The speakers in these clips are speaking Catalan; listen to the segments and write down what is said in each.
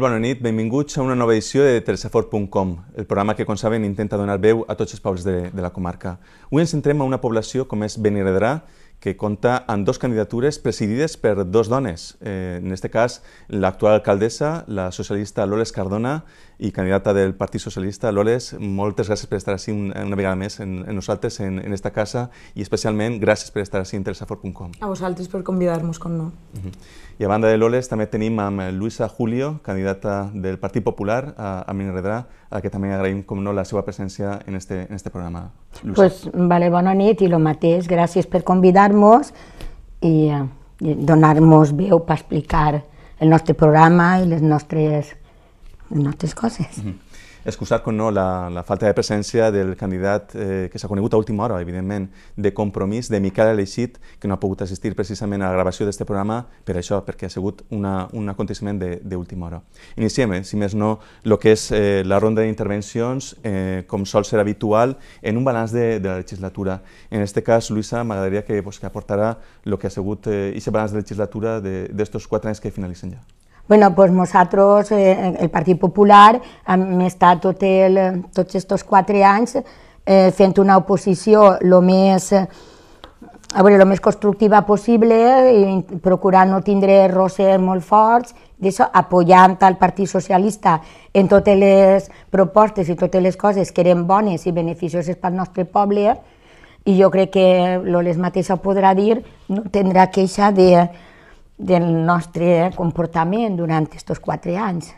Molt bona nit, benvinguts a una nova edició de tercefort.com, el programa que, com saben, intenta donar veu a tots els pobles de, de la comarca. Avui ens centrem a una població com és Benirredrà, que compta amb dues candidatures presidides per dos dones. Eh, en aquest cas, l'actual alcaldessa, la socialista Loles Cardona, i candidata del Partit Socialista. Loles, moltes gràcies per estar així una vegada més en, en nosaltres, en, en esta casa, i especialment gràcies per estar així en tersafor.com. A vosaltres per convidar-nos, com no. Mhm. I a banda de Loles també tenim amb Luisa Julio, candidata del Partit Popular a, a Minredrà, a que també agraïm, com no, la seva presència en este, en este programa. Luisa. Pues, vale, bona nit i lo mateix. Gràcies per convidar-nos i, eh, i donar-nos veu per explicar el nostre programa i les nostres en altres coses. Mm -hmm. com no, la, la falta de presència del candidat eh, que s'ha conegut a última hora, evidentment, de compromís, de Miquel Aleixit, que no ha pogut assistir precisament a la gravació d'aquest programa per això, perquè ha sigut una, un aconteixement d'última hora. Iniciem, eh, si més no, el que és eh, la ronda d'intervencions, eh, com sol ser habitual, en un balanç de, de la legislatura. En aquest cas, Luisa, m'agradaria que, pues, que aportarà el que ha sigut eh, balanç de legislatura d'aquests quatre anys que finalitzen ja bueno, doncs nosaltres, eh, el Partit Popular, hem estat tot el, tots aquests quatre anys eh, fent una oposició el eh, més, a veure, més constructiva possible i eh, procurant no tindre roses molt forts, d'això, apoyant al Partit Socialista en totes les propostes i totes les coses que eren bones i beneficioses pel nostre poble, i jo crec que l'Oles mateixa ho podrà dir, no tindrà queixa de, del nostre comportament durant aquests quatre anys.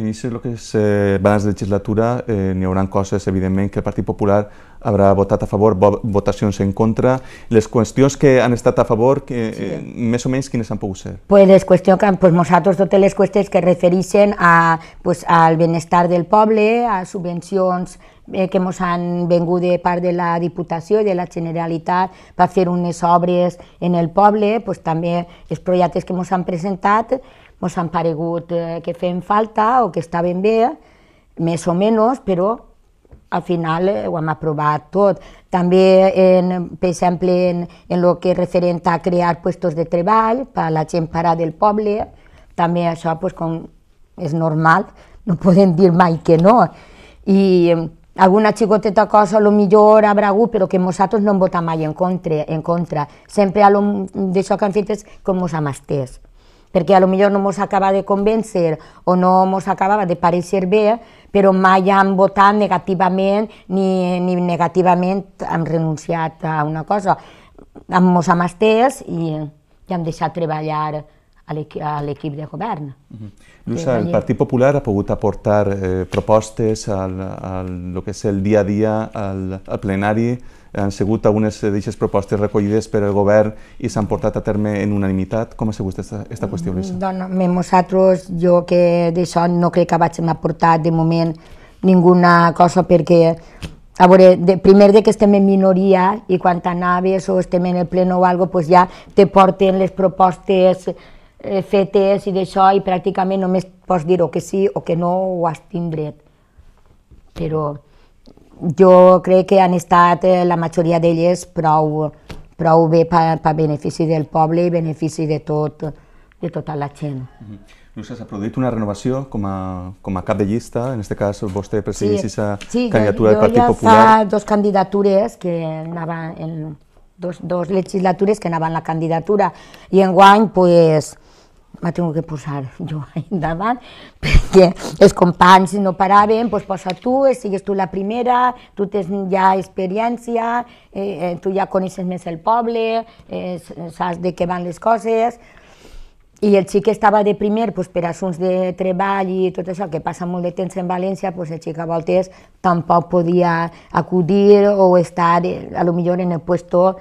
Inici el que és, eh, de legislatura, eh, n'hi haurà coses, evidentment, que el Partit Popular haurà votat a favor, votacions en contra. Les qüestions que han estat a favor, que, eh, sí. més o menys, quines han pogut ser? Pues les qüestions que, pues nosaltres totes les qüestions que refereixen a, pues, al benestar del poble, a subvencions eh, que ens han vengut de part de la Diputació i de la Generalitat per fer unes obres en el poble, pues, també els projectes que ens han presentat, ens han paregut eh, que fem falta o que estaven bé, més o menys, però al final eh, ho hem aprovat tot. També, en, per exemple, en, en el que és referent a crear puestos de treball per a la gent parada del poble, també això pues, com és normal, no podem dir mai que no. I eh, alguna xicoteta cosa lo millor haurà hagut, però que nosaltres no hem votat mai en contra. En contra. Sempre d'això que hem fet és com ens hem estès perquè a lo millor no mos acaba de convèncer o no mos acabava de parecer bé, però mai han votat negativament ni, ni negativament han renunciat a una cosa. Hem, mos hem estès i, i hem deixat treballar a l'equip de govern. Uh -huh. Lluça, el Partit Popular ha pogut aportar eh, propostes al, al, al que és el dia a dia al, al plenari han sigut algunes d'aquestes propostes recollides per el govern i s'han portat a terme en unanimitat. Com ha sigut aquesta qüestió, Luisa? Mm, doncs bé, nosaltres, jo que d'això no crec que vaig aportar de moment ninguna cosa perquè a veure, de, primer de que estem en minoria i quan t'anaves o estem en el pleno o algo, pues ja te porten les propostes eh, fetes i d'això i pràcticament només pots dir o que sí o que no o has tindret. Però jo crec que han estat eh, la majoria d'elles prou, prou bé per, per benefici del poble i benefici de, tot, de tota la gent. Mm -hmm. Luisa, s'ha produït una renovació com a, com a cap de llista, en aquest cas vostè presideix aquesta la sí, candidatura del Partit Popular. Sí, fa dues candidatures que anaven, en, dos, dos legislatures que anaven la candidatura i en doncs, pues, me tengo que posar jo endavant, perquè els companys no paraven, doncs posa tu, sigues tu la primera, tu tens ja experiència, eh, eh tu ja coneixes més el poble, eh, saps de què van les coses, i el xic que estava de primer pues, doncs, per assumptes de treball i tot això, que passa molt de temps en València, pues, doncs el xic a voltes tampoc podia acudir o estar, eh, a lo millor, en el puesto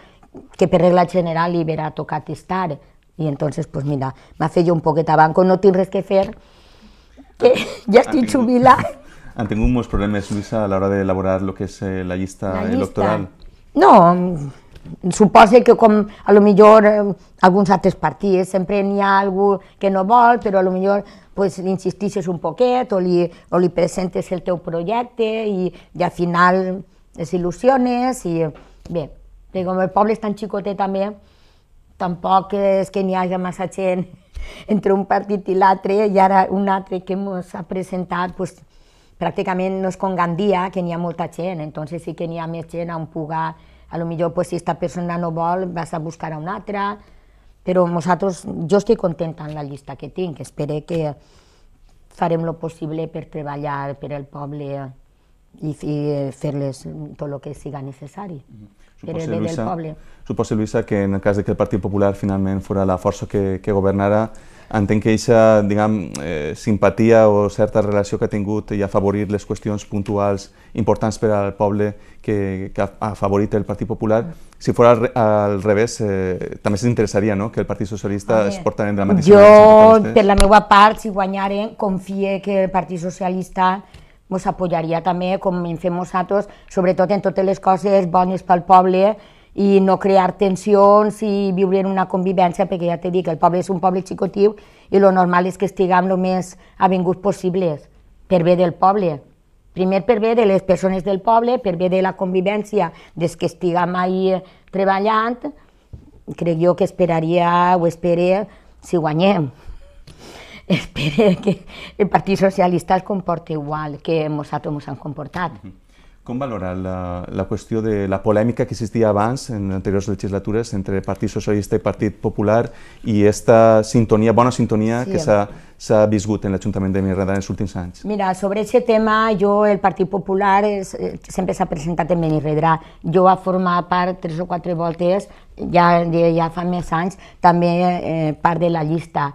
que per regla general li haurà tocat estar, Y entonces, pues mira, me jo un poquet a banco, no res que fer, que eh, ja ah, estic jubilat. Han ah, tingut molts problemes, Luisa, a la hora de elaborar lo que és eh, la, llista la llista electoral? No, suposa que com a lo millor eh, alguns altres partits sempre n'hi ha algú que no vol, però a lo millor pues, li insistixes un poquet o li, o li presentes el teu projecte i, i al final es il·lusiones i bé, com el poble és tan xicotet també, tampoc és que n'hi hagi massa gent entre un partit i l'altre, i ara un altre que ens ha presentat, pues, pràcticament no és com Gandia, que n'hi ha molta gent, entonces sí que n'hi ha més gent on puga, a lo millor pues, si esta persona no vol vas a buscar a una altra, però nosaltres, jo estic contenta amb la llista que tinc, espero que farem lo possible per treballar per al poble i, i fer-les tot el que siga necessari. Mm -hmm. Suposo per el bé Luisa, del poble. Suposo, Luisa, que en el cas de que el Partit Popular finalment fora la força que, que governara, entenc que aquesta diguem, eh, simpatia o certa relació que ha tingut i afavorir les qüestions puntuals importants per al poble que, que ha afavorit el Partit Popular, mm. si fos al, al revés, eh, també s'interessaria no? que el Partit Socialista es portaren de la mateixa Jo, per la meva part, si guanyaren, confie que el Partit Socialista ens apoyaria també, com en fem nosaltres, sobretot en totes les coses bones pel poble i no crear tensions i viure en una convivència, perquè ja t'he dit que el poble és un poble xicotiu i lo normal és que estiguem el més avinguts possibles, per bé del poble. Primer per bé de les persones del poble, per bé de la convivència des que estiguem ahí treballant, crec jo que esperaria o espere si guanyem espere que el Partit Socialista es comporti igual que nosaltres ens hem comportat. Com valora la, la qüestió de la polèmica que existia abans en anteriors legislatures entre Partit Socialista i Partit Popular i aquesta sintonia, bona sintonia sí. que s'ha viscut en l'Ajuntament de Mirada en els últims anys? Mira, sobre aquest tema, jo, el Partit Popular és, eh, sempre s'ha presentat en Benirredrà. Jo va formar part tres o quatre voltes, ja, ja fa més anys, també eh, part de la llista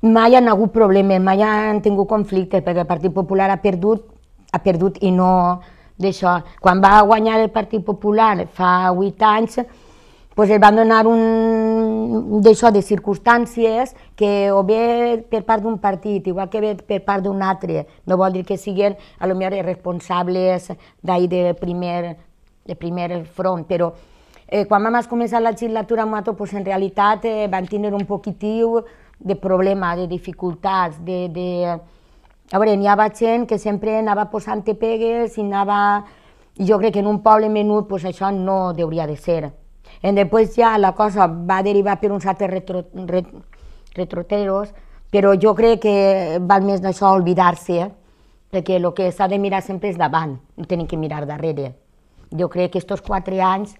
mai han hagut problemes, mai han tingut conflictes, perquè el Partit Popular ha perdut, ha perdut i no d'això. Quan va guanyar el Partit Popular fa 8 anys, doncs es van donar un d'això de circumstàncies que o bé per part d'un partit, igual que bé per part d'un altre, no vol dir que siguin a lo millor responsables d'ahir del primer, de primer front, però eh, quan vam començar la legislatura amb Mato, doncs en realitat eh, van tenir un poquitiu de problema, de dificultats, de... de... A veure, n'hi havia gent que sempre anava posant-te pegues i anava... I jo crec que en un poble menut pues, això no hauria de ser. I després ja la cosa va derivar per uns altres retro, ret, retroteros, però jo crec que val més d'això oblidar-se, eh? perquè el que s'ha de mirar sempre és davant, no tenim que mirar darrere. Jo crec que aquests quatre anys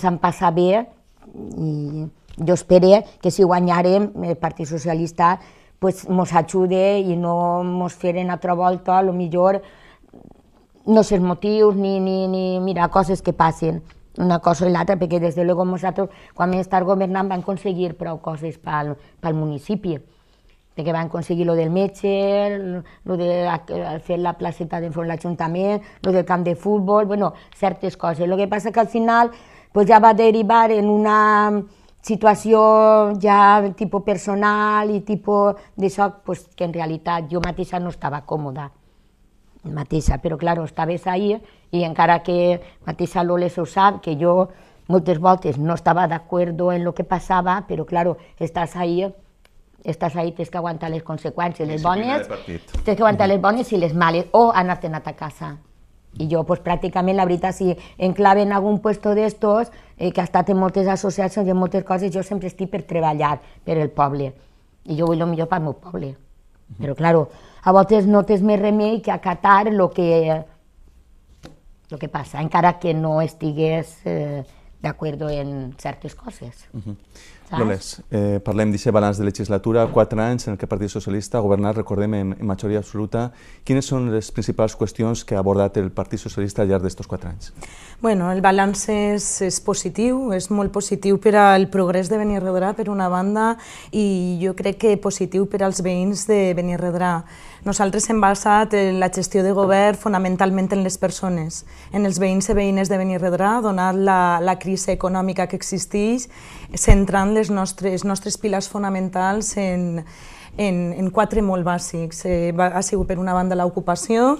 s'han passat bé i jo espero que si guanyarem el Partit Socialista pues, mos ajude i no mos feren altra volta, a lo millor no sé els motius ni, ni, ni mirar coses que passen una cosa i l'altra, perquè des de luego nosaltres, quan vam estar governant, vam aconseguir prou coses pel, pel municipi, perquè vam aconseguir lo del metge, lo de fer la placeta front l'Ajuntament, lo del camp de futbol, bueno, certes coses. El que passa que al final pues, ja va derivar en una, situació ja tipus personal i tipus d'això pues, que en realitat jo mateixa no estava còmoda mateixa, però claro, estaves ahí i encara que mateixa Loles ho sap, que jo moltes voltes no estava d'acord en lo que passava, però claro, estàs ahí, estàs ahí, tens que aguantar les conseqüències, les bones, tens que aguantar les bones i les males, o anar-te'n a ta casa i jo pues, pràcticament, la veritat, si en clave en algun puesto d'estos, eh, que ha estat en moltes associacions i en moltes coses, jo sempre estic per treballar per el poble. I jo vull el millor pel meu poble. Uh mhm. -huh. Però, claro, a vegades no tens més remei que acatar el que, lo que passa, encara que no estigués eh, de acuerdo en certes coses. Uh -huh. eh, parlem d'aquest balanç de legislatura, quatre anys en el que el Partit Socialista ha governat, recordem, en, en majoria absoluta. Quines són les principals qüestions que ha abordat el Partit Socialista al llarg d'aquests quatre anys? Bueno, el balanç és, és positiu, és molt positiu per al progrés de Benirredrà, per una banda, i jo crec que positiu per als veïns de Benirredrà. Nosaltres hem basat eh, la gestió de govern fonamentalment en les persones, en els veïns i veïnes de Benirredrà, donat la, la crisi econòmica que existeix, centrant les nostres, els nostres pilars fonamentals en, en, en quatre molt bàsics. Eh, va, ha sigut per una banda l'ocupació,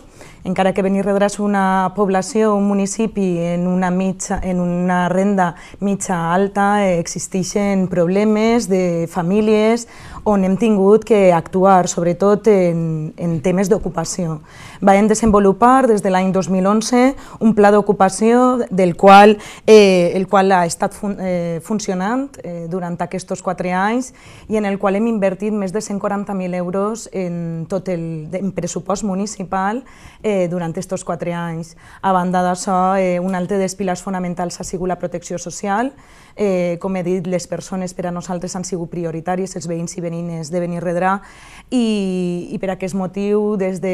encara que Benirredrà és una població, un municipi en una, mitja, en una renda mitja alta, eh, existeixen problemes de famílies on hem tingut que actuar, sobretot en, en temes d'ocupació. Vam desenvolupar des de l'any 2011 un pla d'ocupació del qual, eh, el qual ha estat fun eh, funcionant eh, durant aquests quatre anys i en el qual hem invertit més de 140.000 euros en tot el en pressupost municipal eh, durant aquests quatre anys. A banda d'això, eh, un altre dels pilars fonamentals ha sigut la protecció social. Eh, com he dit, les persones per a nosaltres han sigut prioritàries, els veïns i veïns femenines de Benirredrà i, i per aquest motiu, des de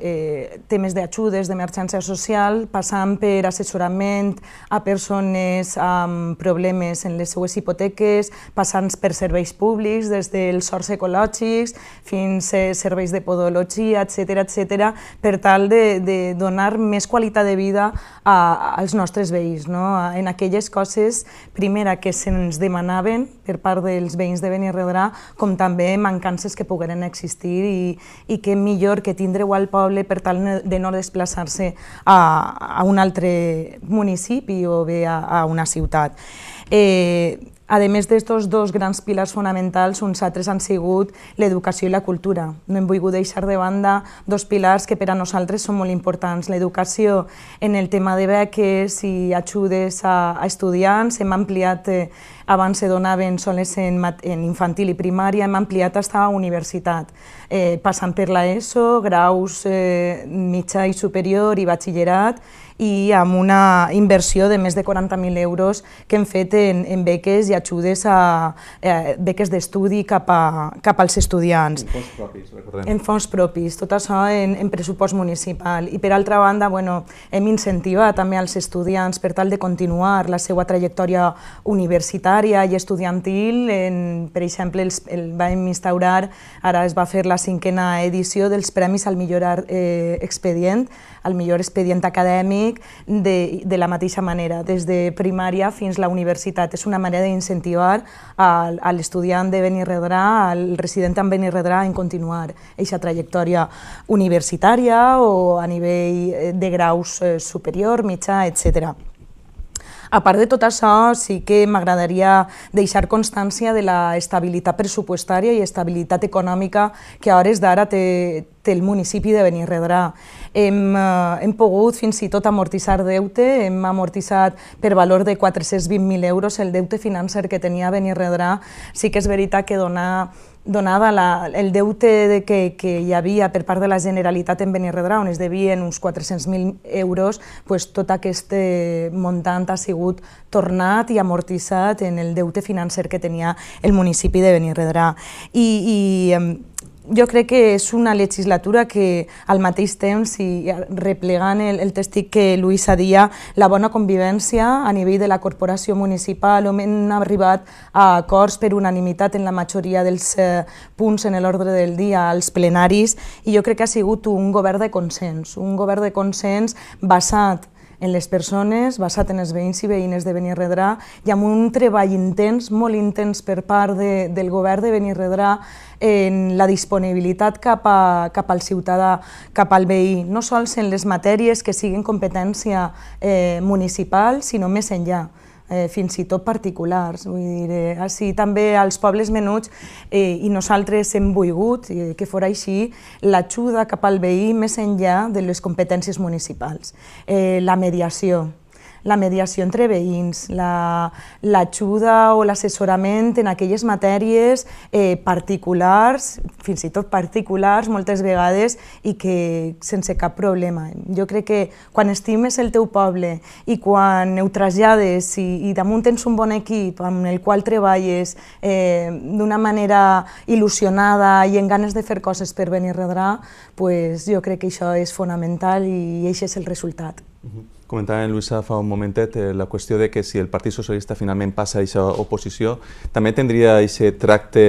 eh, temes d'ajudes, d'emergència social, passant per assessorament a persones amb problemes en les seues hipoteques, passant per serveis públics, des dels sorts ecològics fins a eh, serveis de podologia, etc etc, per tal de, de donar més qualitat de vida a, als nostres veïns, no? en aquelles coses, primera, que se'ns demanaven per part dels veïns de Benirredrà, com també mancances que pogueren existir i, i que millor que tindre-ho al poble per tal de no desplaçar-se a, a un altre municipi o bé a, a una ciutat. Eh, a més d'aquests dos grans pilars fonamentals, uns altres han sigut l'educació i la cultura. No hem volgut deixar de banda dos pilars que per a nosaltres són molt importants. L'educació en el tema de beques i ajudes a, a estudiants, hem ampliat, eh, abans se donaven soles en, en infantil i primària, hem ampliat fins a universitat eh, passant per l'ESO, graus eh, mitjà i superior i batxillerat, i amb una inversió de més de 40.000 euros que hem fet en, en beques i ajudes a eh, beques d'estudi cap, a, cap als estudiants. En fons propis, recordem. En fons propis, tot això en, en pressupost municipal. I per altra banda, bueno, hem incentivat també als estudiants per tal de continuar la seva trajectòria universitària i estudiantil. En, per exemple, els, el vam instaurar, ara es va fer la cinquena edició dels Premis al millor eh, expedient, al millor expedient acadèmic, de, de la mateixa manera, des de primària fins a la universitat. És una manera d'incentivar a l'estudiant de Benirredrà, al resident en Benirredrà, en continuar aquesta trajectòria universitària o a nivell eh, de graus eh, superior, mitjà, etcètera. A part de tot això, sí que m'agradaria deixar constància de la estabilitat pressupostària i estabilitat econòmica que a hores d'ara té, té el municipi de Benirredrà. Hem, eh, hem pogut fins i tot amortitzar deute, hem amortitzat per valor de 420.000 euros el deute financer que tenia Benirredrà. Sí que és veritat que donar donava la, el deute de que, que hi havia per part de la Generalitat en Benirredrà, on es devien uns 400.000 euros, pues, tot aquest eh, muntant ha sigut tornat i amortitzat en el deute financer que tenia el municipi de Benirredrà. I, i jo crec que és una legislatura que al mateix temps, i replegant el, el testic que Lluís dia, la bona convivència a nivell de la corporació municipal, on hem arribat a acords per unanimitat en la majoria dels eh, punts en l'ordre del dia als plenaris, i jo crec que ha sigut un govern de consens, un govern de consens basat en les persones, basat en els veïns i veïnes de Benirredrà i amb un treball intens, molt intens per part de, del govern de Benirredrà en la disponibilitat cap, a, cap al ciutadà, cap al veí, no sols en les matèries que siguin competència eh, municipal, sinó més enllà eh, fins i tot particulars. Vull dir, eh, així també als pobles menuts eh, i nosaltres hem volgut eh, que fora així l'ajuda cap al veí més enllà de les competències municipals. Eh, la mediació, la mediació entre veïns, l'ajuda la, o l'assessorament en aquelles matèries eh, particulars, fins i tot particulars moltes vegades, i que sense cap problema. Jo crec que quan estimes el teu poble i quan ho trasllades i, i damunt tens un bon equip amb el qual treballes eh, d'una manera il·lusionada i amb ganes de fer coses per venir redrà, pues, jo crec que això és fonamental i, i això és el resultat. Uh mhm. -huh. Comentava en Luisa fa un momentet eh, la qüestió de que si el Partit Socialista finalment passa a aquesta oposició, també tindria aquest tracte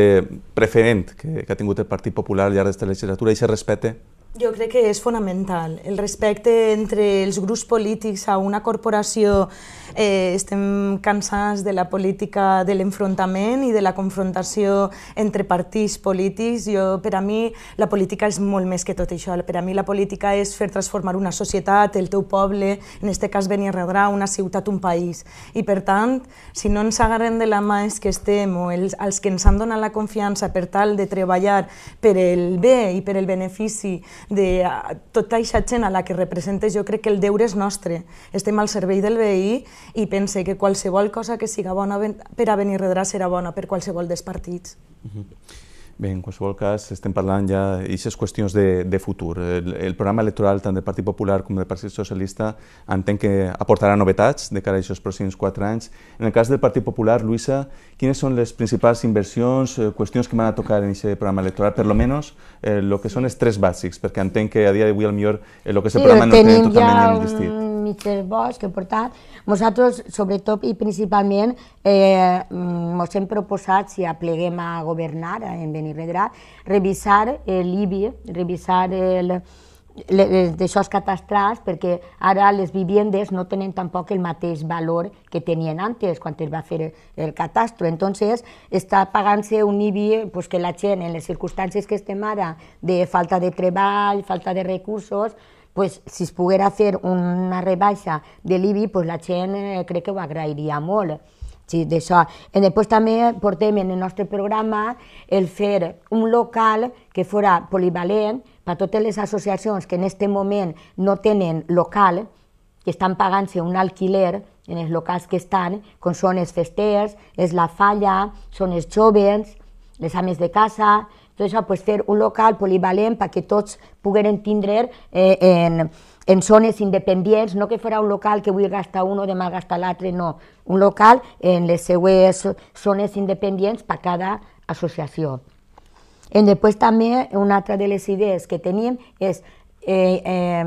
preferent que, que ha tingut el Partit Popular al llarg d'aquesta legislatura, aquest respecte jo crec que és fonamental. El respecte entre els grups polítics a una corporació... Eh, estem cansats de la política de l'enfrontament i de la confrontació entre partits polítics. Jo, per a mi la política és molt més que tot això. Per a mi la política és fer transformar una societat, el teu poble, en aquest cas Benirredrà, una ciutat, un país. I per tant, si no ens agarrem de la mà els que estem o els, els que ens han donat la confiança per tal de treballar per el bé i per el benefici de tota aquesta gent a la que representes, jo crec que el deure és nostre. Estem al servei del veí i pense que qualsevol cosa que siga bona per a Benirredrà serà bona per qualsevol dels partits. Uh mhm. -huh. Bé, en qualsevol cas, estem parlant ja d'aquestes qüestions de, de futur. El, el programa electoral tant del Partit Popular com del Partit Socialista entenc que aportarà novetats de cara a aquests pròxims quatre anys. En el cas del Partit Popular, Luisa, quines són les principals inversions, eh, qüestions que van a tocar en aquest programa electoral? Per almenys el eh, lo que són els tres bàsics, perquè entenc que a dia d'avui el millor el eh, que és el sí, programa no té totalment ja un mitges del bosc, que portar. Nosaltres, sobretot i principalment, eh, ens mm, hem proposat, si apleguem a governar en Benirredrà, revisar eh, l'IBI, revisar eh, el, d'aixòs catastrals perquè ara les vivendes no tenen tampoc el mateix valor que tenien antes quan es va fer el catastro. Entonces, està pagant-se un IBI pues, que la gent, en les circumstàncies que estem ara, de falta de treball, falta de recursos, pues, si es poguera fer una rebaixa de l'IBI, pues, la gent eh, crec que ho agrairia molt. Sí, d'això. I després també portem en el nostre programa el fer un local que fora polivalent per totes les associacions que en aquest moment no tenen local, que estan pagant-se un alquiler en els locals que estan, com són els festers, és la falla, són els jovens, les ames de casa, això, ah, pues, fer un local polivalent perquè tots pogueren tindre eh, en, en zones independents, no que fora un local que avui gasta un o demà gasta l'altre, no, un local en les seues zones independents per cada associació. I després també una altra de les idees que tenim és eh, eh,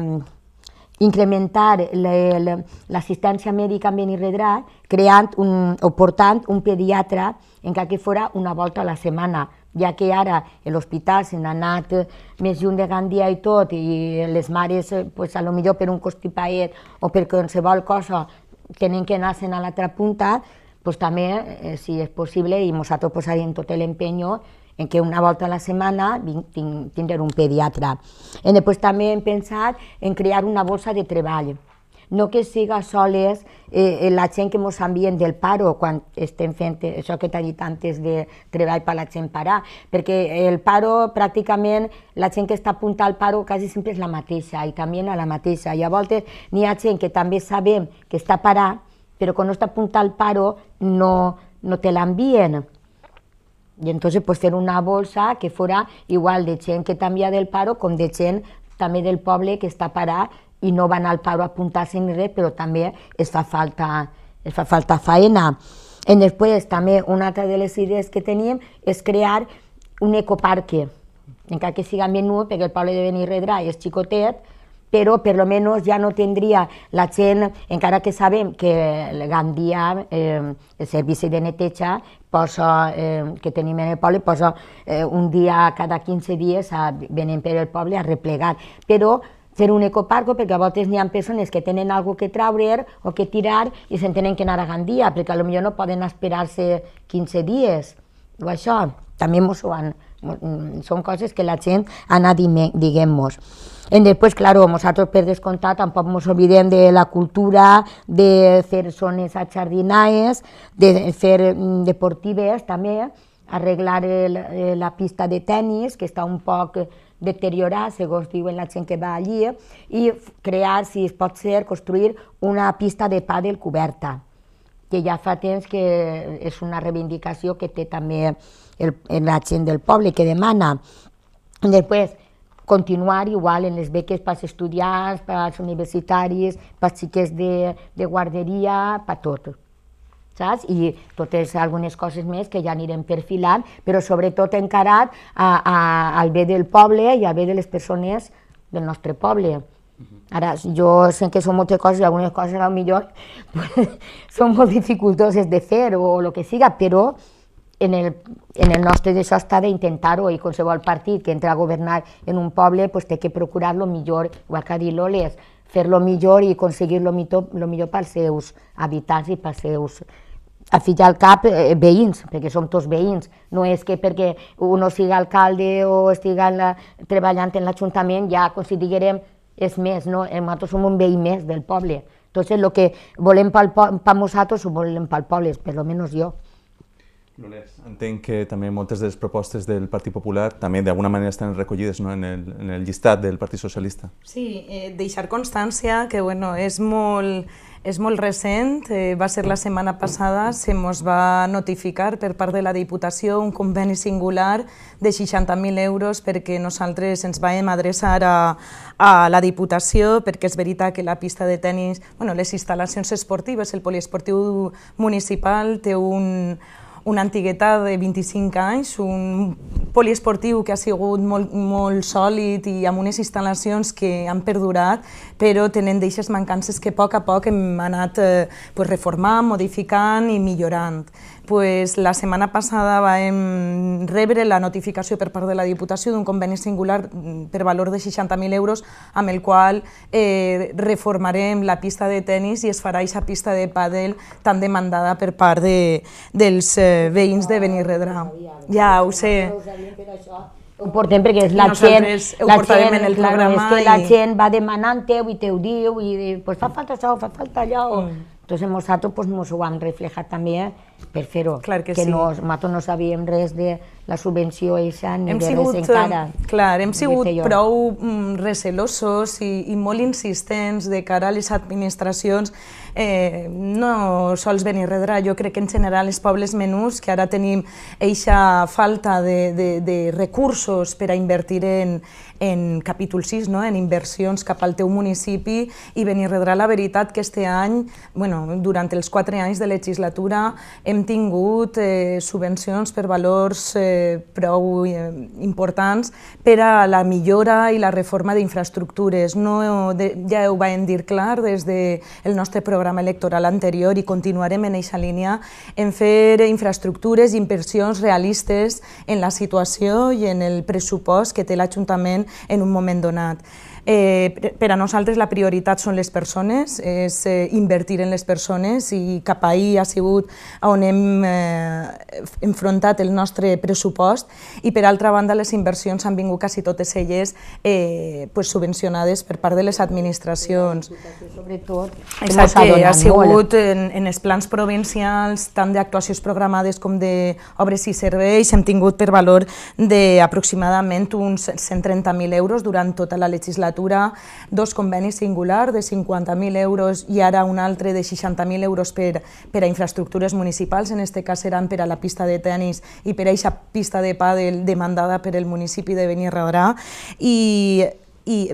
incrementar l'assistència mèdica en Benirredrà creant un, o portant un pediatre encara que fora una volta a la setmana, ja que ara l'hospital se n'ha anat més lluny de Gandia i tot, i les mares, eh, pues, a lo millor per un costipaet o per qualsevol cosa, tenen que anar a l'altra punta, pues, també, eh, si és possible, i nosaltres posarem tot l'empeny en que una volta a la setmana tindrem un pediatre. I eh, després també hem pensat en crear una bolsa de treball, no que siga soles eh, la gent que ens envien del paro quan estem fent això que t'ha dit antes de treball per la gent parar, perquè el paro pràcticament, la gent que està apuntada al paro quasi sempre és la mateixa i també a la mateixa, i a voltes n'hi ha gent que també sabem que està parar, però quan no està apuntada al paro no, no te l'envien. I entonces pues fer una bolsa que fora igual de gent que també del paro com de gent també del poble que està parat i no van al paro a apuntar-se ni res, però també es fa falta, es fa falta faena. I després també una altra de les idees que teníem és crear un ecoparque, encara que siga menú, perquè el poble de Benirredrà és xicotet, però per lo menos ja no tindria la gent, encara que sabem que el Gandia, eh, el servici de neteja posa, eh, que tenim en el poble, posa eh, un dia cada 15 dies a, venen per el poble a replegar, però fer un ecoparco perquè a vegades hi ha persones que tenen alguna que traure o que tirar i se'n tenen que anar a Gandia perquè potser no poden esperar-se 15 dies o això. També mos ho han, mm, són coses que la gent ha anat diguem-nos. I després, claro, nosaltres per descomptat tampoc ens oblidem de la cultura, de fer zones jardinaes, de fer mm, deportives també, arreglar el, eh, la pista de tennis que està un poc deteriorar, segons diuen la gent que va allí, eh, i crear, si es pot ser, construir una pista de pàdel coberta, que ja fa temps que és una reivindicació que té també el, la gent del poble que demana. Després, continuar igual en les beques pels estudiants, pels universitaris, pels xiquets de, de guarderia, per tots saps? I totes algunes coses més que ja anirem perfilant, però sobretot encarat a, a, al bé del poble i al bé de les persones del nostre poble. Ara, jo sé que són moltes coses i algunes coses al millor pues, són molt dificultoses de fer o, o el que siga, però en el, en el nostre d'això està d'intentar-ho i qualsevol partit que entra a governar en un poble pues, té que procurar lo millor, igual que ha dit l'Oles, fer lo millor i aconseguir lo millor, lo millor pels seus habitants i pels seus a fill al cap eh, eh, veïns, perquè som tots veïns, no és que perquè un siga alcalde o estiga en la, treballant en l'Ajuntament ja diguem, és més, no? Eh, nosaltres som un veí més del poble. Tot el que volem pel, per nosaltres ho volem pel poble, per almenys jo. Lourdes, entenc que també moltes de les propostes del Partit Popular també d'alguna manera estan recollides no? en, el, en el llistat del Partit Socialista. Sí, eh, deixar constància que bueno, és molt és molt recent, eh, va ser la setmana passada, se mos va notificar per part de la Diputació un conveni singular de 60.000 euros perquè nosaltres ens vam adreçar a, a la Diputació perquè és veritat que la pista de tennis, bueno, les instal·lacions esportives, el poliesportiu municipal té un, una antigueta de 25 anys, un poliesportiu que ha sigut molt, molt sòlid i amb unes instal·lacions que han perdurat, però tenen d'aixes mancances que a poc a poc hem anat eh, pues, reformant, modificant i millorant pues, la setmana passada vam rebre la notificació per part de la Diputació d'un conveni singular per valor de 60.000 euros amb el qual eh, reformarem la pista de tennis i es farà aquesta pista de pàdel tan demandada per part de, dels eh, veïns de Benirredrà. Ah, ja, ho sé ho portem perquè és la gent, la gent, en el clar, programa és que i... la gent va demanant teu i teu diu i pues fa falta això, fa falta allò, mm. Entonces, en Mosato pues, nos ho han reflejar també per fero, que, que sí. no, nosotros no sabíamos res de la subvenció esa ni hem de sigut, res encara. Eh, clar, hemos sigut prou mm, recelosos i, y molt insistents de cara a les administracions. Eh, no sols venir redra, jo crec que en general els pobles menús, que ara tenim eixa falta de, de, de recursos per a invertir en, en capítol 6, no? en inversions cap al teu municipi i redrà la veritat que este any, bueno, durant els quatre anys de legislatura hem tingut eh, subvencions per valors eh, prou eh, importants per a la millora i la reforma d'infraestructures. No, de, ja ho vam dir clar des del de nostre programa electoral anterior i continuarem en aquesta línia en fer infraestructures i inversions realistes en la situació i en el pressupost que té l'Ajuntament en un moment donat. Eh, per a nosaltres la prioritat són les persones, és eh, invertir en les persones i cap ahir ha sigut on hem eh, enfrontat el nostre pressupost i per altra banda les inversions han vingut quasi totes elles eh, pues, subvencionades per part de les administracions. Sobretot, Exacte, ha sigut en, en els plans provincials tant d'actuacions programades com d'obres i serveis hem tingut per valor d'aproximadament uns 130.000 euros durant tota la legislatura legislatura dos convenis singulars de 50.000 euros i ara un altre de 60.000 euros per, per a infraestructures municipals, en aquest cas seran per a la pista de tennis i per a aquesta pista de pàdel demandada per el municipi de Benirredrà i i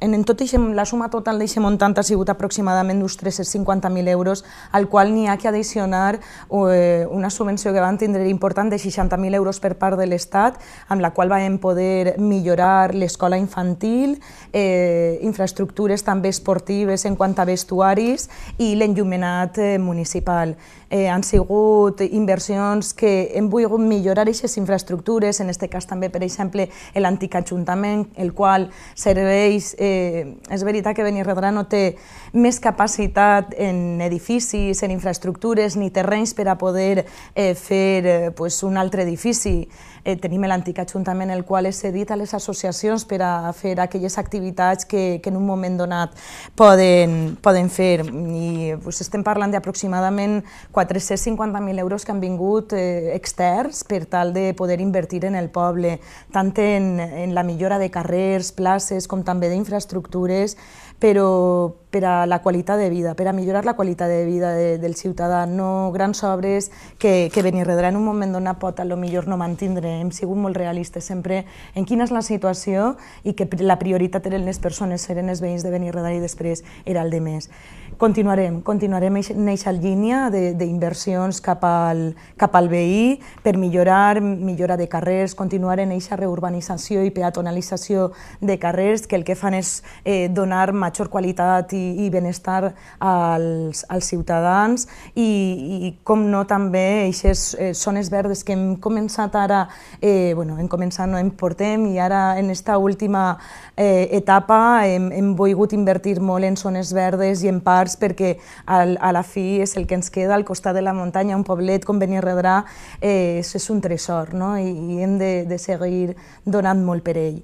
en, en tot eixe, la suma total d'aquest muntant ha sigut aproximadament d'uns 350.000 euros, al qual n'hi ha que adicionar eh, una subvenció que van tindre important de 60.000 euros per part de l'Estat, amb la qual vam poder millorar l'escola infantil, eh, infraestructures també esportives en quant a vestuaris i l'enllumenat eh, municipal. Eh, han sigut inversions que hem volgut millorar aquestes infraestructures, en aquest cas també, per exemple, l'antic ajuntament, el qual serveis... Eh, és veritat que Benirredrà no té més capacitat en edificis, en infraestructures ni terrenys per a poder eh, fer eh, pues, un altre edifici. Eh, tenim l'antic ajuntament el qual és cedit a les associacions per a fer aquelles activitats que, que en un moment donat poden, poden fer. I pues, estem parlant d'aproximadament 450.000 euros que han vingut eh, externs per tal de poder invertir en el poble, tant en, en la millora de carrers, places, places com també d'infraestructures, però per a la qualitat de vida, per a millorar la qualitat de vida de, del ciutadà, no grans obres que, que Benirredrà en un moment d'una pot a lo millor no mantindre. Hem sigut molt realistes sempre en quina és la situació i que la prioritat eren les persones, eren els veïns de venir Benirredrà i després era el de més. Continuarem, continuarem en aquesta línia d'inversions cap, al, cap al veí per millorar, millora de carrers, continuar en aquesta reurbanització i peatonalització de carrers que el que fan és eh, donar major qualitat i, i benestar als, als ciutadans i, i com no també aquestes eh, zones verdes que hem començat ara, eh, bueno, hem començat, no en portem i ara en aquesta última eh, etapa hem, hem volgut invertir molt en zones verdes i en parcs particulars perquè al, a la fi és el que ens queda al costat de la muntanya, un poblet com Benirredrà eh, és un tresor no? I, i hem de, de seguir donant molt per ell.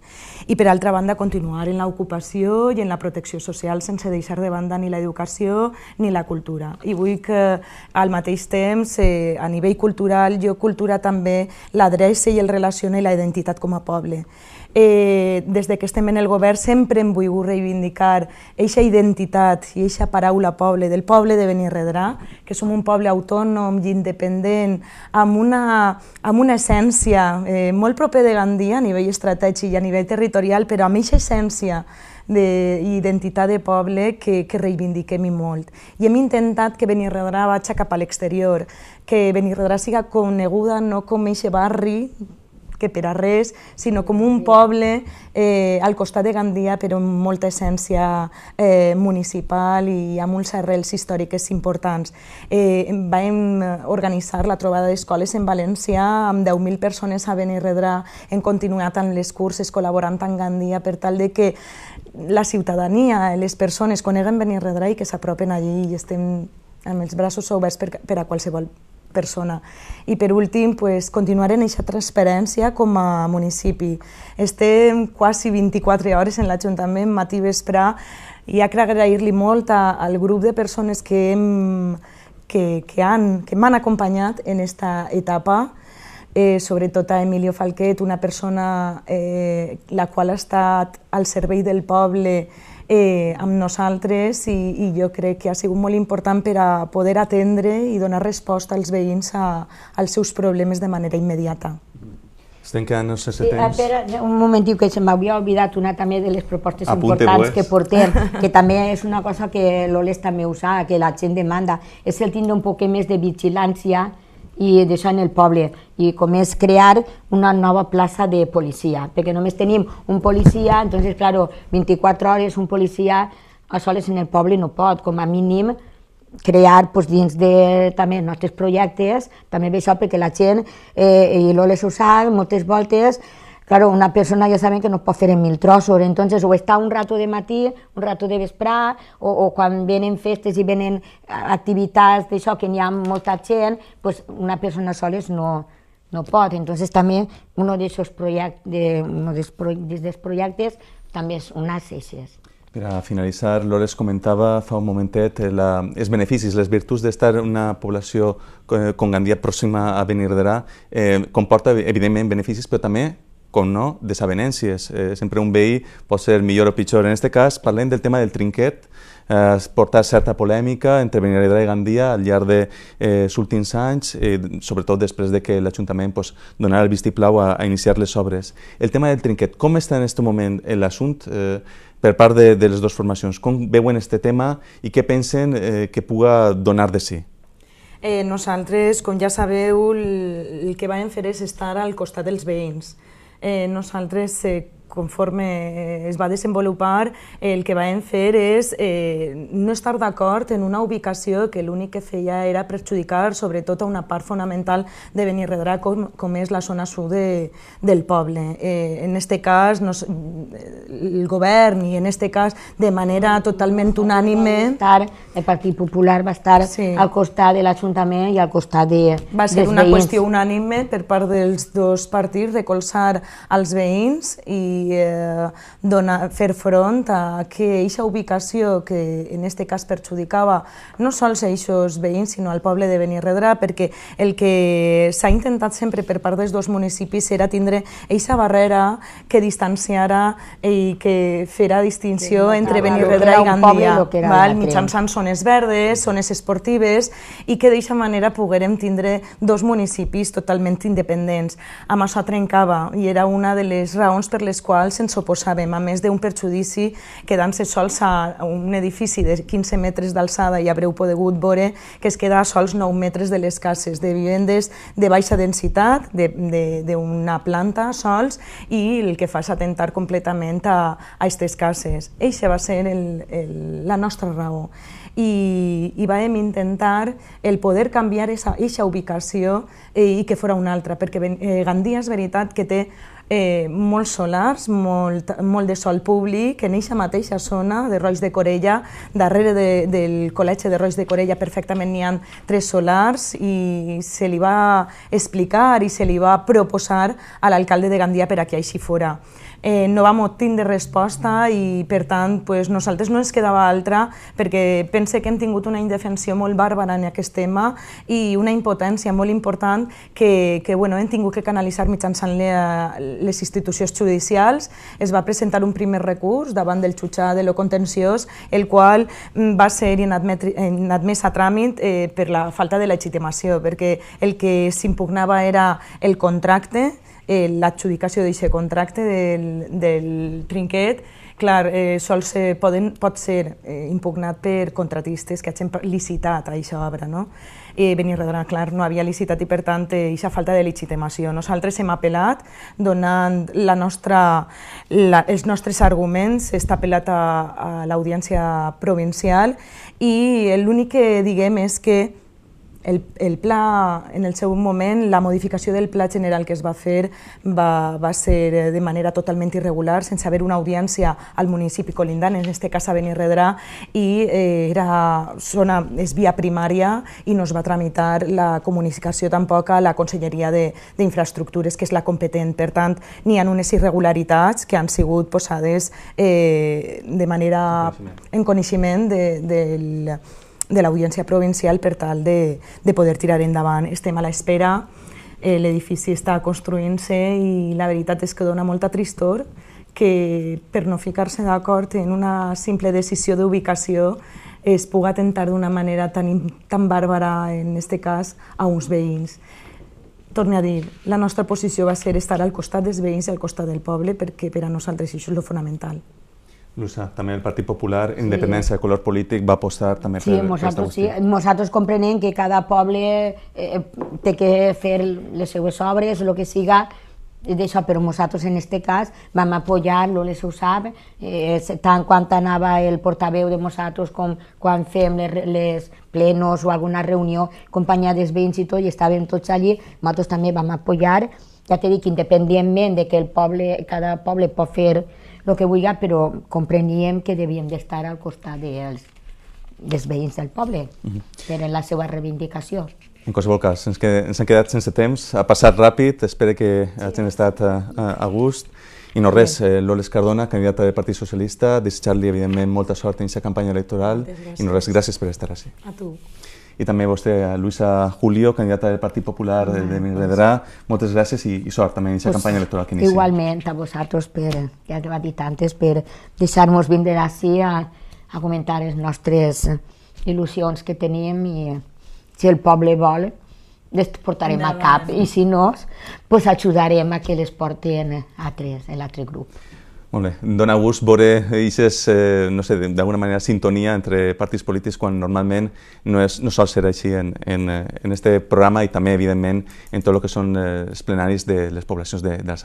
I per altra banda continuar en l'ocupació i en la protecció social sense deixar de banda ni l'educació ni la cultura. I vull que al mateix temps eh, a nivell cultural jo cultura també l'adreça i el relaciona i la identitat com a poble eh, des de que estem en el govern sempre hem volgut reivindicar eixa identitat i eixa paraula poble, del poble de Benirredrà, que som un poble autònom i independent, amb una, amb una essència eh, molt proper de Gandia a nivell estratègic i a nivell territorial, però amb eixa essència d'identitat de, de poble que, que reivindiquem i molt. I hem intentat que Benirredrà vagi cap a l'exterior, que Benirredrà siga coneguda no com eixe barri que per a res, sinó com un poble eh, al costat de Gandia, però amb molta essència eh, municipal i amb uns arrels històriques importants. Eh, vam organitzar la trobada d'escoles en València amb 10.000 persones a Benirredrà, hem continuat amb les curses, col·laborant amb Gandia per tal de que la ciutadania, les persones coneguen Benirredrà i que s'apropen allí i estem amb els braços oberts per, per a qualsevol persona. I per últim, pues, continuar en aquesta transparència com a municipi. Estem quasi 24 hores en l'Ajuntament, matí vespre, i ha que agrair-li molt a, al grup de persones que hem, que, que, han, que m'han acompanyat en aquesta etapa, eh, sobretot a Emilio Falquet, una persona eh, la qual ha estat al servei del poble eh, amb nosaltres i, i jo crec que ha sigut molt important per a poder atendre i donar resposta als veïns a, als seus problemes de manera immediata. Estem quedant sense sí, temps. Espera, un momentiu, que se m'havia oblidat una també de les propostes importants que portem, que també és una cosa que l'Oles també ho sap, que la gent demanda, és el tindre un poc més de vigilància i deixar en el poble, i com és crear una nova plaça de policia, perquè només tenim un policia, entonces, claro, 24 hores un policia a soles en el poble no pot, com a mínim, crear pues, dins de també nostres projectes, també bé això perquè la gent, eh, i l'Oles ho sap, moltes voltes, Claro, una persona ya saben que no pot fer en mil trossos, entonces o está un rato de matí, un rato de vesprà, o, o quan venen festes i venen activitats d'això que n'hi ha molta gent, pues una persona sola no, no pot. Entonces també un d'aquests projectes, de, de projectes també és una eixes. Per a finalitzar, Lores comentava fa un momentet eh, la, els beneficis, les virtuts d'estar en una població eh, Gandia pròxima a Benirderà. Eh, comporta, evidentment, beneficis, però també com no, desavenències. Eh, sempre un veí pot ser millor o pitjor. En aquest cas parlem del tema del trinquet, eh, portar certa polèmica entre Benirredrà i Gandia al llarg dels eh, últims anys, eh, sobretot després de que l'Ajuntament pues, donara el vistiplau a, a iniciar les obres. El tema del trinquet, com està en aquest moment l'assumpte eh, per part de, de les dues formacions? Com veuen aquest tema i què pensen eh, que puga donar de si? Eh, nosaltres, com ja sabeu, el, el que vam fer és estar al costat dels veïns. eh, nosaltres eh, conforme es va desenvolupar, el que vam fer és eh, no estar d'acord en una ubicació que l'únic que feia era perjudicar sobretot a una part fonamental de Benirredrà, com, com és la zona sud de, del poble. Eh, en aquest cas, el govern i en aquest cas de manera totalment unànime... El Partit Popular va estar al costat de l'Ajuntament i al costat de Va ser una qüestió unànime per part dels dos partits recolzar els veïns i i eh, donar, fer front a que aquesta ubicació que en aquest cas perjudicava no sols a aquests veïns sinó al poble de Benirredrà perquè el que s'ha intentat sempre per part dels dos municipis era tindre aquesta barrera que distanciara i que fera distinció sí, entre Benirredrà i Gandia, val? mitjançant zones verdes, zones esportives i que d'aquesta manera poguérem tindre dos municipis totalment independents. Amb això trencava i era una de les raons per les quals quals ens oposàvem, a més d'un perjudici quedant-se sols a un edifici de 15 metres d'alçada i haureu pogut veure que es queda a sols 9 metres de les cases, de vivendes de baixa densitat, d'una de, planta sols, i el que fa és atentar completament a aquestes cases. Eixa va ser el, el, la nostra raó i, i vam intentar el poder canviar aquesta ubicació i, eh, i que fora una altra, perquè eh, Gandia és veritat que té eh, molt solars, molt, molt de sol públic, en eixa mateixa zona de Roig de Corella, darrere de, del col·legi de Roig de Corella perfectament n'hi ha tres solars i se li va explicar i se li va proposar a l'alcalde de Gandia per a que així fora. Eh, no vam obtindre resposta i, per tant, pues, nosaltres no ens quedava altra perquè pense que hem tingut una indefensió molt bàrbara en aquest tema i una impotència molt important que, que bueno, hem tingut que canalitzar mitjançant la, les institucions judicials, es va presentar un primer recurs davant del xutxà de lo contenciós, el qual mm, va ser inadmès a tràmit eh, per la falta de legitimació, perquè el que s'impugnava era el contracte, eh, l'adjudicació d'aquest contracte del, del trinquet, clar, eh, sols eh, poden, pot ser eh, impugnat per contratistes que hagin licitat a aquesta obra. No? eh, Benirredrà, clar, no havia licitat i per tant aquesta eh, falta de legitimació. Nosaltres hem apel·lat donant la nostra, la, els nostres arguments, està apel·lat a, a l'audiència provincial i l'únic que diguem és que el, el pla, en el seu moment, la modificació del pla general que es va fer va, va ser eh, de manera totalment irregular, sense haver una audiència al municipi colindant, en este cas a Benirredrà, i eh, era zona, és via primària i no es va tramitar la comunicació tampoc a la Conselleria d'Infraestructures, que és la competent. Per tant, n'hi ha unes irregularitats que han sigut posades eh, de manera en coneixement, en coneixement de, del de l'Audiència Provincial per tal de, de poder tirar endavant. Estem a l'espera, eh, l'edifici està construint-se i la veritat és que dona molta tristor que per no ficar-se d'acord en una simple decisió d'ubicació es puga atentar d'una manera tan, tan bàrbara, en aquest cas, a uns veïns. Torne a dir, la nostra posició va ser estar al costat dels veïns i al costat del poble perquè per a nosaltres això és el fonamental. Luisa, també el Partit Popular, sí. independència de color polític, va apostar també sí, per qüestió. sí, nosaltres comprenem que cada poble eh, eh, té que fer les seues obres, el que siga, d'això, però nosaltres en aquest cas vam apoyar-lo, les sap, eh, tant quan anava el portaveu de nosaltres com quan fem les, les plenos o alguna reunió, companyia dels veïns i tot, i estàvem tots allí, nosaltres també vam apoyar, ja t'he dit independentment de que el poble, cada poble pot fer el que vulgui, però compreníem que devíem d'estar al costat dels, dels veïns del poble, uh -huh. per la seva reivindicació. En qualsevol cas, ens, qued, ens hem quedat sense temps, ha passat ràpid, espero que sí. hagin estat a, eh, a, a gust. I no res, eh, Loles Cardona, candidata del Partit Socialista, desitjar-li, evidentment, molta sort en aquesta campanya electoral. I no res, gràcies per estar així. A tu i també vostè, eh, Luisa Julio, candidata del Partit Popular ah, de Mirredrà. Pues... Moltes gràcies i, i sort també en aquesta pues, campanya electoral que inicia. Igualment a vosaltres, per, ja que va dit tantes, per deixar-nos vindre d'ací a, a comentar les nostres il·lusions que tenim i eh, si el poble vol, les portarem a cap i si no, pues ajudarem a que les portin a tres, a l'altre grup. Molt bé. Dóna gust veure aquestes, eh, no sé, d'alguna manera sintonia entre partits polítics quan normalment no, és, no sol ser així en, en, eh, en este programa i també, evidentment, en tot el que són eh, els plenaris de les poblacions de, de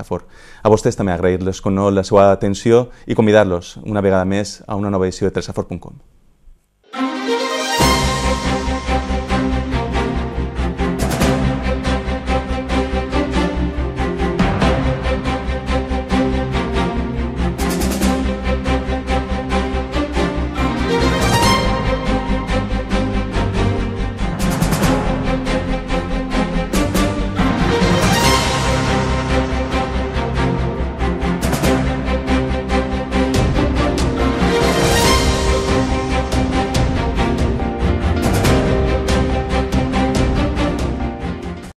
A vostès també agrair-los no, la seva atenció i convidar-los una vegada més a una nova edició de tresafor.com.